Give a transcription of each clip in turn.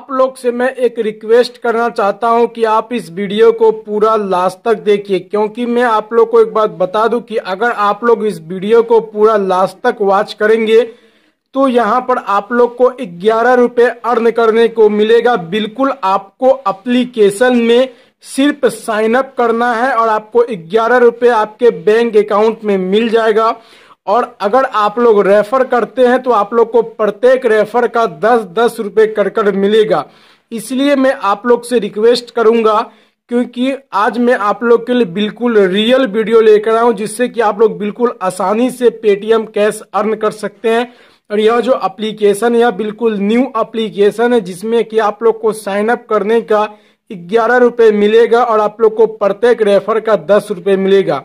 आप लोग से मैं एक रिक्वेस्ट करना चाहता हूं कि आप इस वीडियो को पूरा लास्ट तक देखिए क्योंकि मैं आप लोग को एक बात बता दूं कि अगर आप लोग इस वीडियो को पूरा लास्ट तक वॉच करेंगे तो यहां पर आप लोग को ग्यारह रूपए अर्न करने को मिलेगा बिल्कुल आपको अप्लीकेशन में सिर्फ साइन अप करना है और आपको ग्यारह रुपये आपके बैंक अकाउंट में मिल जाएगा और अगर आप लोग रेफर करते हैं तो आप लोग को प्रत्येक रेफर का दस दस रुपये कर कर मिलेगा इसलिए मैं आप लोग से रिक्वेस्ट करूंगा क्योंकि आज मैं आप लोग के लिए बिल्कुल रियल वीडियो लेकर आया हूं जिससे कि आप लोग बिल्कुल आसानी से पेटीएम कैश अर्न कर सकते हैं और यह जो एप्लीकेशन यह बिल्कुल न्यू एप्लीकेशन है जिसमें कि आप लोग को साइन अप करने का ग्यारह रुपये मिलेगा और आप लोग को प्रत्येक रेफर का दस रुपये मिलेगा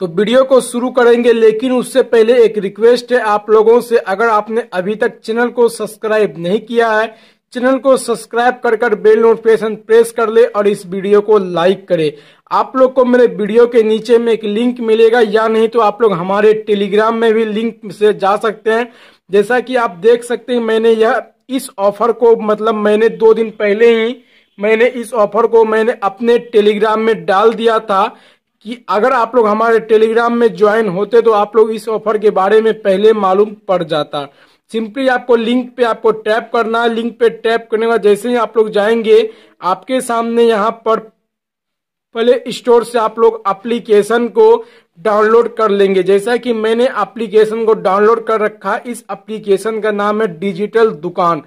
तो वीडियो को शुरू करेंगे लेकिन उससे पहले एक रिक्वेस्ट है आप लोगों से अगर आपने अभी तक चैनल को सब्सक्राइब नहीं किया है चैनल को सब्सक्राइब कर कर बेल नोटिफिकेशन प्रेस कर ले और इस वीडियो को लाइक करे आप लोग को मेरे वीडियो के नीचे में एक लिंक मिलेगा या नहीं तो आप लोग हमारे टेलीग्राम में भी लिंक से जा सकते हैं जैसा कि आप देख सकते हैं मैंने यह इस ऑफर को मतलब मैंने दो दिन पहले ही मैंने इस ऑफर को मैंने अपने टेलीग्राम में डाल दिया था कि अगर आप लोग हमारे टेलीग्राम में ज्वाइन होते तो आप लोग इस ऑफर के बारे में पहले मालूम पड़ जाता सिंपली आपको लिंक पे आपको टैप करना है लिंक पे टैप करने का जैसे ही आप लोग जाएंगे आपके सामने यहाँ पर प्ले स्टोर से आप लोग एप्लीकेशन को डाउनलोड कर लेंगे जैसा कि मैंने एप्लीकेशन को डाउनलोड कर रखा इस एप्लीकेशन का नाम है डिजिटल दुकान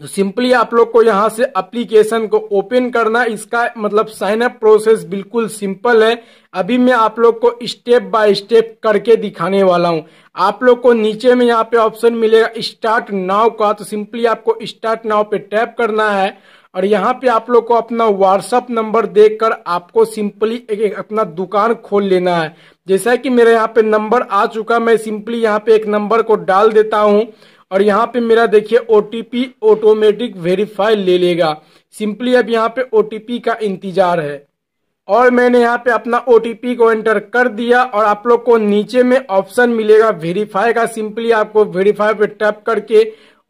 तो सिंपली आप लोग को यहाँ से एप्लीकेशन को ओपन करना इसका मतलब साइन अप प्रोसेस बिल्कुल सिंपल है अभी मैं आप लोग को स्टेप बाय स्टेप करके दिखाने वाला हूँ आप लोग को नीचे में यहाँ पे ऑप्शन मिलेगा स्टार्ट नाव का तो सिंपली आपको स्टार्ट नाव पे टैप करना है और यहाँ पे आप लोग को अपना व्हाट्सअप नंबर देकर आपको सिंपली एक, एक अपना दुकान खोल लेना है जैसा कि मेरे यहाँ पे नंबर आ चुका मैं सिंपली यहाँ पे एक नंबर को डाल देता हूँ और यहाँ पे मेरा देखिए ओटीपी ऑटोमेटिक वेरीफाई ले लेगा सिंपली अब यहाँ पे ओटीपी का इंतजार है और मैंने यहाँ पे अपना ओ को एंटर कर दिया और आप लोग को नीचे में ऑप्शन मिलेगा वेरीफाई का सिंपली आपको वेरीफाई पे टैप करके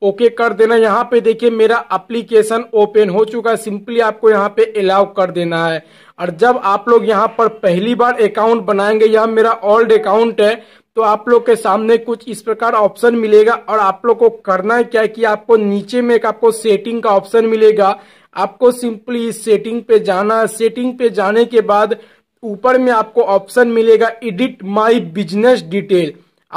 ओके कर देना यहाँ पे देखिए मेरा एप्लीकेशन ओपन हो चुका है सिंपली आपको यहाँ पे अलाउ कर देना है और जब आप लोग यहाँ पर पहली बार अकाउंट बनाएंगे यह मेरा ओल्ड अकाउंट है तो आप लोग के सामने कुछ इस प्रकार ऑप्शन मिलेगा और आप लोग को करना है क्या कि आपको नीचे में एक आपको सेटिंग का ऑप्शन मिलेगा आपको सिंपली इस सेटिंग पे जाना सेटिंग पे जाने के बाद ऊपर में आपको ऑप्शन मिलेगा एडिट माय बिजनेस डिटेल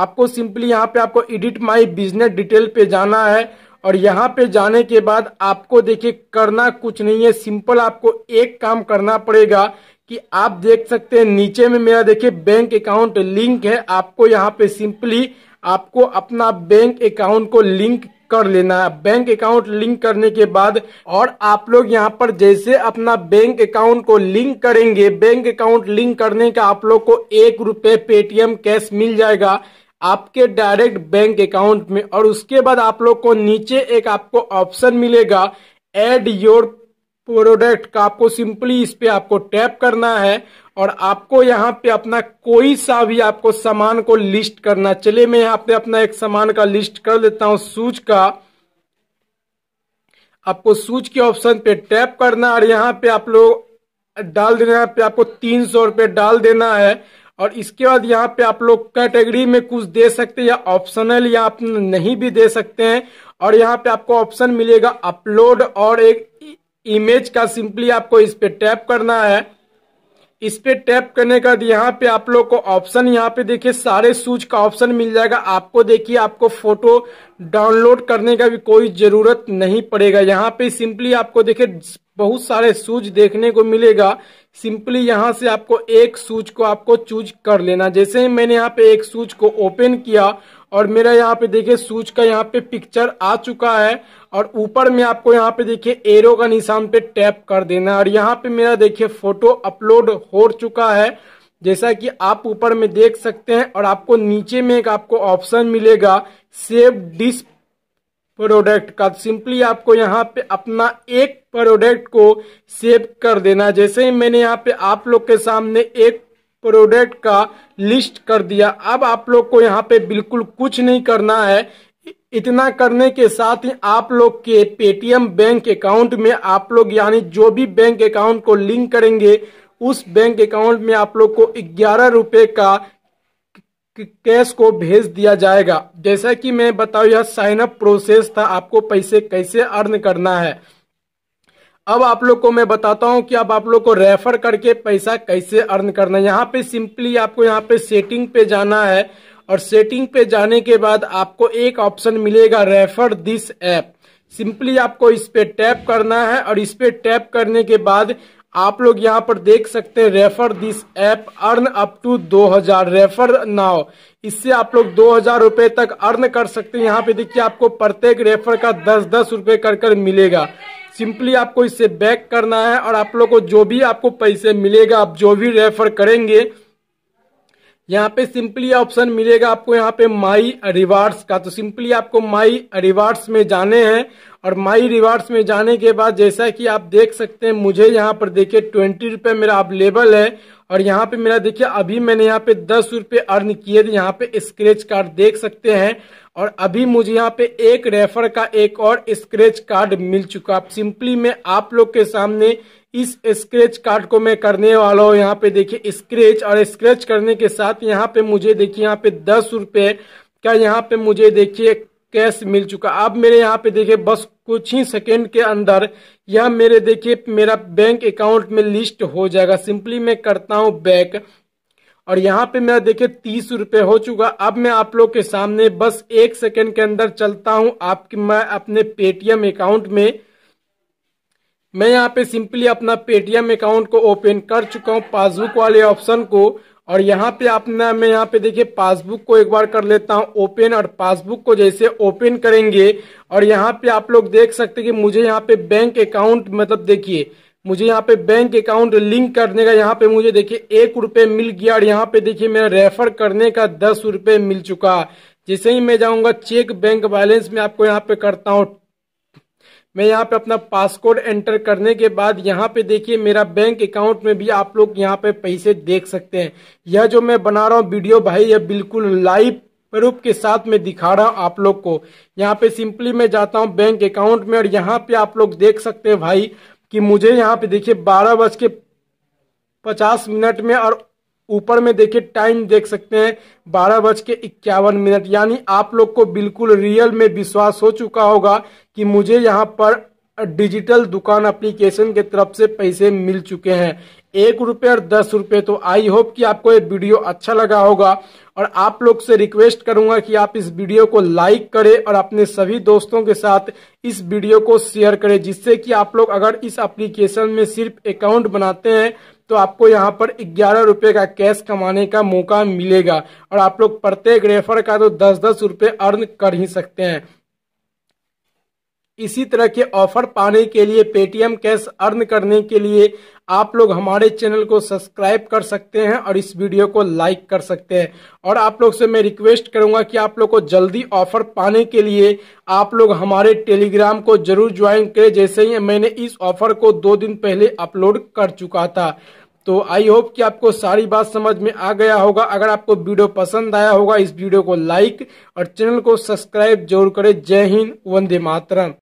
आपको सिंपली यहाँ पे आपको एडिट माय बिजनेस डिटेल पे जाना है और यहाँ पे जाने के बाद आपको देखिए करना कुछ नहीं है सिंपल आपको एक काम करना पड़ेगा कि आप देख सकते हैं नीचे में मेरा देखिए बैंक अकाउंट लिंक है आपको यहाँ पे सिंपली आपको अपना बैंक अकाउंट को लिंक कर लेना है बैंक अकाउंट लिंक करने के बाद और आप लोग यहाँ पर जैसे अपना बैंक अकाउंट को लिंक करेंगे बैंक अकाउंट लिंक करने का आप लोग को एक रुपये पेटीएम कैश मिल जाएगा आपके डायरेक्ट बैंक अकाउंट में और उसके बाद आप लोग को नीचे एक आपको ऑप्शन मिलेगा एड योर प्रोडक्ट का आपको सिंपली इस पे आपको टैप करना है और आपको यहाँ पे अपना कोई सा भी आपको सामान को लिस्ट करना चलिए मैं यहाँ पे अपना एक सामान का लिस्ट कर लेता हूँ सूच का आपको सूच के ऑप्शन पे टैप करना और यहाँ पे आप लोग डाल देना यहाँ पे आपको तीन सौ रुपये डाल देना है और इसके बाद यहाँ पे आप लोग कैटेगरी में कुछ दे सकते हैं या ऑप्शनल या आप नहीं भी दे सकते हैं और यहाँ पे आपको ऑप्शन मिलेगा अपलोड और एक इमेज का सिंपली आपको इस पे टैप करना है इस पे टैप करने का बाद यहाँ पे आप लोग को ऑप्शन यहाँ पे देखिए सारे सूच का ऑप्शन मिल जाएगा आपको देखिए आपको फोटो डाउनलोड करने का भी कोई जरूरत नहीं पड़ेगा यहाँ पे सिंपली आपको देखिए बहुत सारे सूज देखने को मिलेगा सिंपली यहाँ से आपको एक सूज को आपको चूज कर लेना जैसे ही मैंने यहाँ पे एक सूज को ओपन किया और मेरा यहाँ पे देखिये सूच का यहाँ पे पिक्चर आ चुका है और ऊपर में आपको यहाँ पे देखिए एरो का निशान पे टैप कर देना और यहाँ पे मेरा देखिए फोटो अपलोड हो चुका है जैसा कि आप ऊपर में देख सकते हैं और आपको नीचे में एक आपको ऑप्शन मिलेगा सेव डिस प्रोडक्ट का सिंपली आपको यहाँ पे अपना एक प्रोडक्ट को सेव कर देना जैसे ही मैंने यहाँ पे आप लोग के सामने एक प्रोडक्ट का लिस्ट कर दिया अब आप लोग को यहाँ पे बिल्कुल कुछ नहीं करना है इतना करने के साथ ही आप लोग के पेटीएम बैंक अकाउंट में आप लोग यानी जो भी बैंक अकाउंट को लिंक करेंगे उस बैंक अकाउंट में आप लोग को ग्यारह रूपए का कैश को भेज दिया जाएगा जैसा कि मैं बताऊ यह साइन अप प्रोसेस था आपको पैसे कैसे अर्न करना है अब आप लोग को मैं बताता हूं कि अब आप लोग को रेफर करके पैसा कैसे अर्न करना है यहाँ पे सिंपली आपको यहाँ पे सेटिंग पे जाना है और सेटिंग पे जाने के बाद आपको एक ऑप्शन मिलेगा रेफर दिस ऐप सिंपली आपको इस पे टैप करना है और इस पे टैप करने के बाद आप लोग यहाँ पर देख सकते हैं refer this app earn up to 2000 refer now इससे आप लोग दो हजार रूपए तक अर्न कर सकते हैं यहाँ पे देखिए आपको प्रत्येक रेफर का दस दस रूपए कर कर मिलेगा सिंपली आपको इससे बैक करना है और आप लोग को जो भी आपको पैसे मिलेगा आप जो भी रेफर करेंगे यहाँ पे सिंपली ऑप्शन मिलेगा आपको यहाँ पे माई रिवार्ड्स का तो सिंपली आपको माई रिवार्ड्स में जाने हैं और माई रिवार्ड्स में जाने के बाद जैसा कि आप देख सकते हैं मुझे यहाँ पर देखिए ट्वेंटी रुपये मेरा आप है और यहाँ पे मेरा देखिए अभी मैंने यहाँ पे दस रुपये अर्न किए थे यहाँ पे स्क्रेच कार्ड देख सकते हैं और अभी मुझे यहाँ पे एक रेफर का एक और स्क्रेच कार्ड मिल चुका सिंपली मैं आप लोग के सामने इस स्क्रेच कार्ड को मैं करने वाला हूँ यहाँ पे देखिए स्क्रेच और स्क्रेच करने के साथ यहाँ पे मुझे देखिए यहाँ पे दस रुपए का यहाँ पे मुझे देखिए कैश मिल चुका अब मेरे यहाँ पे देखिए बस कुछ ही सेकेंड के अंदर यह मेरे देखिए मेरा बैंक अकाउंट में लिस्ट हो जाएगा सिंपली मैं करता हूँ बैक और यहाँ पे मेरा देखिए तीस रुपए हो चुका अब मैं आप लोग के सामने बस एक सेकेंड के अंदर चलता हूँ आपके मैं अपने पेटीएम अकाउंट में मैं यहाँ पे सिंपली अपना पेटीएम अकाउंट को ओपन कर चुका हूँ पासबुक वाले ऑप्शन को और यहाँ पे अपना मैं यहाँ पे देखिए पासबुक को एक बार कर लेता हूँ ओपन और पासबुक को जैसे ओपन करेंगे और यहाँ पे आप लोग देख सकते कि मुझे यहाँ पे बैंक अकाउंट मतलब देखिए मुझे यहाँ पे बैंक अकाउंट लिंक करने का यहाँ पे मुझे देखिए एक रुपये मिल गया और यहाँ पे देखिए मेरा रेफर करने का दस रुपये मिल चुका जैसे ही मैं जाऊँगा चेक बैंक बैलेंस में आपको यहाँ पे करता हूँ मैं यहाँ पे अपना पासकोड एंटर करने के बाद यहाँ पे देखिए मेरा बैंक अकाउंट में भी आप लोग यहाँ पे पैसे देख सकते हैं यह जो मैं बना रहा हूँ वीडियो भाई यह बिल्कुल लाइव प्रूफ के साथ में दिखा रहा हूँ आप लोग को यहाँ पे सिंपली मैं जाता हूँ बैंक अकाउंट में और यहाँ पे आप लोग देख सकते हैं भाई कि मुझे यहाँ पे देखिए बारह बज के पचास मिनट में और ऊपर में देखिए टाइम देख सकते हैं बारह बज के इक्यावन मिनट यानी आप लोग को बिल्कुल रियल में विश्वास हो चुका होगा कि मुझे यहाँ पर डिजिटल दुकान एप्लीकेशन के तरफ से पैसे मिल चुके हैं एक रुपये और दस रुपये तो आई होप कि आपको ये वीडियो अच्छा लगा होगा और आप लोग से रिक्वेस्ट करूंगा कि आप इस वीडियो को लाइक करें और अपने सभी दोस्तों के साथ इस वीडियो को शेयर करें जिससे कि आप लोग अगर इस एप्लीकेशन में सिर्फ अकाउंट बनाते हैं तो आपको यहाँ पर ग्यारह रुपये का कैश कमाने का मौका मिलेगा और आप लोग प्रत्येक रेफर का तो दस दस रुपये अर्न कर ही सकते हैं इसी तरह के ऑफर पाने के लिए पेटीएम कैश अर्न करने के लिए आप लोग हमारे चैनल को सब्सक्राइब कर सकते हैं और इस वीडियो को लाइक कर सकते हैं और आप लोग से मैं रिक्वेस्ट करूंगा कि आप लोग को जल्दी ऑफर पाने के लिए आप लोग हमारे टेलीग्राम को जरूर ज्वाइन करें जैसे ही मैंने इस ऑफर को दो दिन पहले अपलोड कर चुका था तो आई होप कि आपको सारी बात समझ में आ गया होगा अगर आपको वीडियो पसंद आया होगा इस वीडियो को लाइक और चैनल को सब्सक्राइब जरूर करें जय हिंद वंदे मातरम